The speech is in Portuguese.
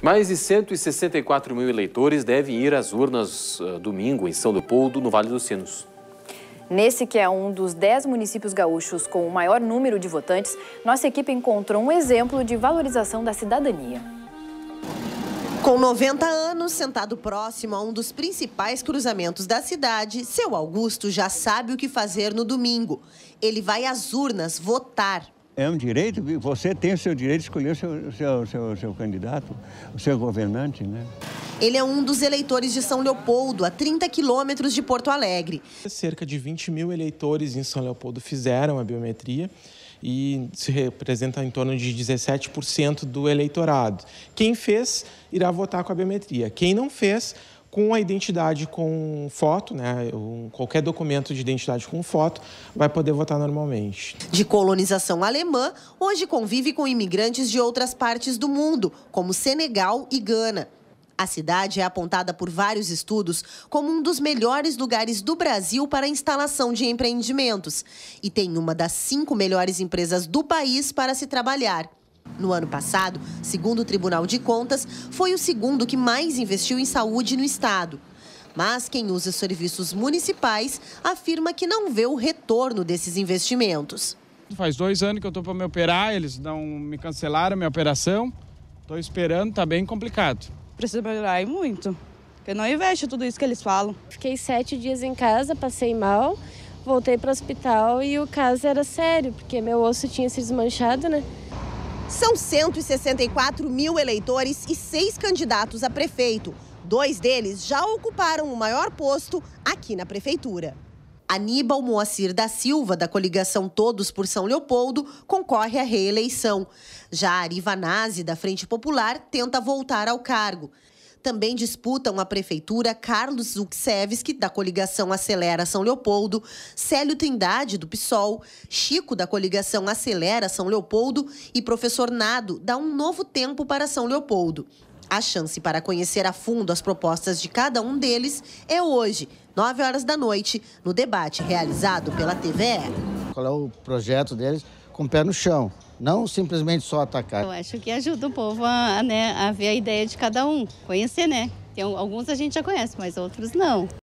Mais de 164 mil eleitores devem ir às urnas uh, domingo em São Leopoldo, no Vale dos Sinos. Nesse que é um dos 10 municípios gaúchos com o maior número de votantes, nossa equipe encontrou um exemplo de valorização da cidadania. Com 90 anos, sentado próximo a um dos principais cruzamentos da cidade, seu Augusto já sabe o que fazer no domingo. Ele vai às urnas votar é um direito, você tem o seu direito de escolher o seu, seu, seu, seu candidato, o seu governante, né? Ele é um dos eleitores de São Leopoldo, a 30 quilômetros de Porto Alegre. Cerca de 20 mil eleitores em São Leopoldo fizeram a biometria e se representa em torno de 17% do eleitorado. Quem fez irá votar com a biometria. Quem não fez com a identidade com foto, né? qualquer documento de identidade com foto, vai poder votar normalmente. De colonização alemã, hoje convive com imigrantes de outras partes do mundo, como Senegal e Gana. A cidade é apontada por vários estudos como um dos melhores lugares do Brasil para a instalação de empreendimentos e tem uma das cinco melhores empresas do país para se trabalhar no ano passado, segundo o Tribunal de Contas, foi o segundo que mais investiu em saúde no estado. Mas quem usa serviços municipais afirma que não vê o retorno desses investimentos. Faz dois anos que eu estou para me operar, eles não me cancelaram minha operação. Estou esperando, está bem complicado. Precisa melhorar e muito, porque não investe tudo isso que eles falam. Fiquei sete dias em casa, passei mal, voltei para o hospital e o caso era sério, porque meu osso tinha se desmanchado, né? São 164 mil eleitores e seis candidatos a prefeito. Dois deles já ocuparam o maior posto aqui na prefeitura. Aníbal Moacir da Silva, da coligação Todos por São Leopoldo, concorre à reeleição. Já Ari Vanazzi, da Frente Popular, tenta voltar ao cargo. Também disputam a prefeitura Carlos Zuksevski, da coligação Acelera São Leopoldo, Célio Trindade, do PSOL, Chico, da coligação Acelera São Leopoldo e professor Nado, da Um Novo Tempo para São Leopoldo. A chance para conhecer a fundo as propostas de cada um deles é hoje, 9 horas da noite, no debate realizado pela TVE. Qual é o projeto deles? com o pé no chão, não simplesmente só atacar. Eu acho que ajuda o povo a, né, a ver a ideia de cada um, conhecer, né? Tem, alguns a gente já conhece, mas outros não.